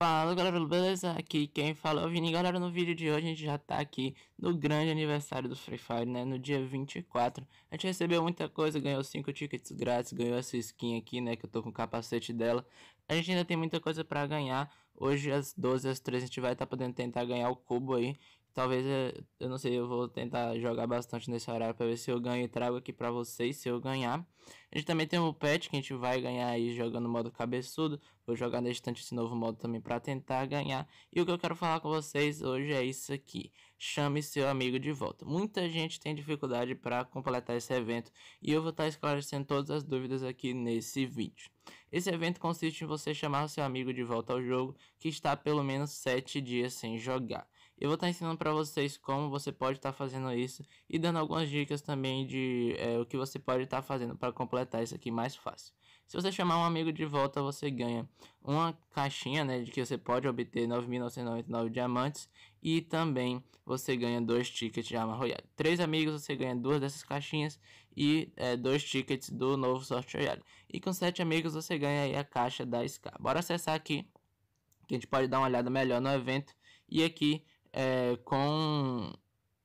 Fala galera, beleza? Aqui quem fala é o Vini. Galera, no vídeo de hoje a gente já tá aqui no grande aniversário do Free Fire, né? No dia 24. A gente recebeu muita coisa, ganhou 5 tickets grátis, ganhou essa skin aqui, né? Que eu tô com o capacete dela. A gente ainda tem muita coisa pra ganhar. Hoje às 12 às 13 a gente vai estar tá podendo tentar ganhar o cubo aí, Talvez, eu não sei, eu vou tentar jogar bastante nesse horário para ver se eu ganho e trago aqui para vocês, se eu ganhar. A gente também tem o um pet que a gente vai ganhar aí jogando modo cabeçudo. Vou jogar na estante esse novo modo também para tentar ganhar. E o que eu quero falar com vocês hoje é isso aqui. Chame seu amigo de volta. Muita gente tem dificuldade para completar esse evento e eu vou estar tá esclarecendo todas as dúvidas aqui nesse vídeo. Esse evento consiste em você chamar seu amigo de volta ao jogo que está pelo menos 7 dias sem jogar. Eu vou estar tá ensinando para vocês como você pode estar tá fazendo isso e dando algumas dicas também de é, o que você pode estar tá fazendo para completar isso aqui mais fácil. Se você chamar um amigo de volta, você ganha uma caixinha, né, de que você pode obter 9.999 diamantes e também você ganha dois tickets de arma royale. Três amigos, você ganha duas dessas caixinhas e é, dois tickets do novo sorte royale. E com sete amigos, você ganha aí a caixa da SK. Bora acessar aqui, que a gente pode dar uma olhada melhor no evento. E aqui é, com,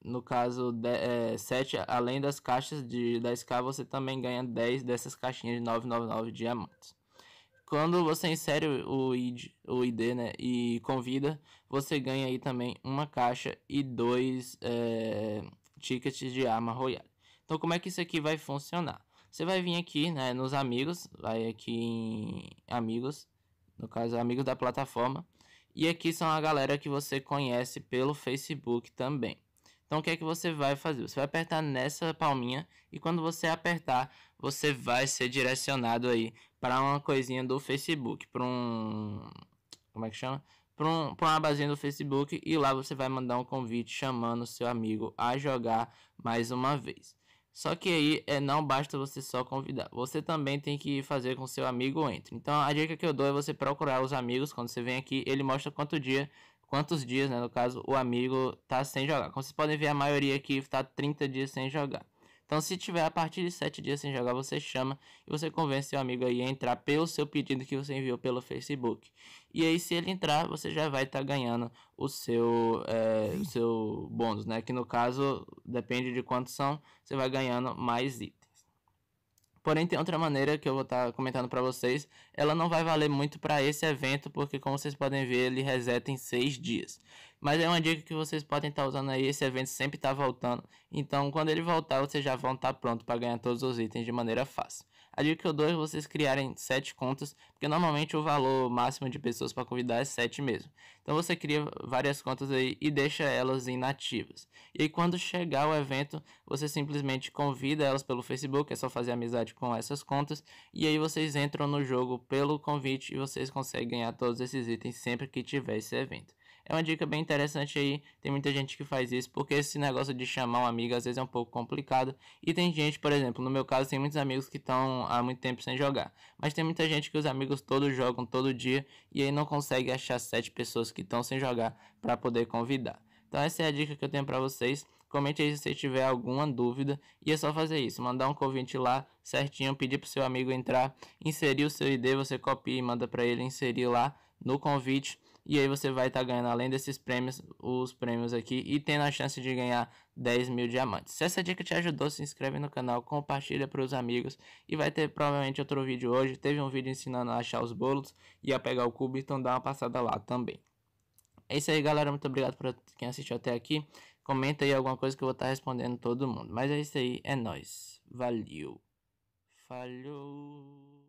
no caso, de, é, 7, além das caixas de 10k, você também ganha 10 dessas caixinhas de 999 diamantes. Quando você insere o ID, o ID né, e convida, você ganha aí também uma caixa e dois é, tickets de arma royale. Então, como é que isso aqui vai funcionar? Você vai vir aqui né, nos amigos, vai aqui em amigos, no caso amigos da plataforma, e aqui são a galera que você conhece pelo Facebook também. Então o que é que você vai fazer? Você vai apertar nessa palminha e quando você apertar, você vai ser direcionado aí para uma coisinha do Facebook, para um como é que chama? Para um, uma base do Facebook e lá você vai mandar um convite chamando seu amigo a jogar mais uma vez. Só que aí é, não basta você só convidar, você também tem que fazer com seu amigo entre. Então a dica que eu dou é você procurar os amigos quando você vem aqui, ele mostra quanto dia, quantos dias, né, no caso, o amigo tá sem jogar. Como vocês podem ver, a maioria aqui tá 30 dias sem jogar. Então, se tiver a partir de 7 dias sem jogar, você chama e você convence seu amigo aí a entrar pelo seu pedido que você enviou pelo Facebook. E aí, se ele entrar, você já vai estar tá ganhando o seu, é, o seu bônus, né? Que no caso, depende de quantos são, você vai ganhando mais itens. Porém, tem outra maneira que eu vou estar tá comentando para vocês. Ela não vai valer muito para esse evento, porque como vocês podem ver, ele reseta em 6 dias. Mas é uma dica que vocês podem estar tá usando aí. Esse evento sempre está voltando. Então, quando ele voltar, vocês já vão estar tá pronto para ganhar todos os itens de maneira fácil. A dica que é vocês criarem 7 contas, porque normalmente o valor máximo de pessoas para convidar é 7 mesmo. Então você cria várias contas aí e deixa elas inativas. E aí quando chegar o evento, você simplesmente convida elas pelo Facebook, é só fazer amizade com essas contas, e aí vocês entram no jogo pelo convite e vocês conseguem ganhar todos esses itens sempre que tiver esse evento. É uma dica bem interessante aí. Tem muita gente que faz isso, porque esse negócio de chamar um amigo às vezes é um pouco complicado. E tem gente, por exemplo, no meu caso, tem muitos amigos que estão há muito tempo sem jogar. Mas tem muita gente que os amigos todos jogam todo dia e aí não consegue achar sete pessoas que estão sem jogar para poder convidar. Então essa é a dica que eu tenho para vocês. Comente aí se você tiver alguma dúvida. E é só fazer isso, mandar um convite lá certinho, pedir pro seu amigo entrar, inserir o seu ID, você copia e manda para ele inserir lá no convite e aí você vai estar tá ganhando, além desses prêmios, os prêmios aqui e tendo a chance de ganhar 10 mil diamantes. Se essa dica te ajudou, se inscreve no canal, compartilha para os amigos. E vai ter provavelmente outro vídeo hoje. Teve um vídeo ensinando a achar os bolos e a pegar o cubo, então dá uma passada lá também. É isso aí, galera. Muito obrigado para quem assistiu até aqui. Comenta aí alguma coisa que eu vou estar tá respondendo todo mundo. Mas é isso aí, é nós. Valeu. Falhou.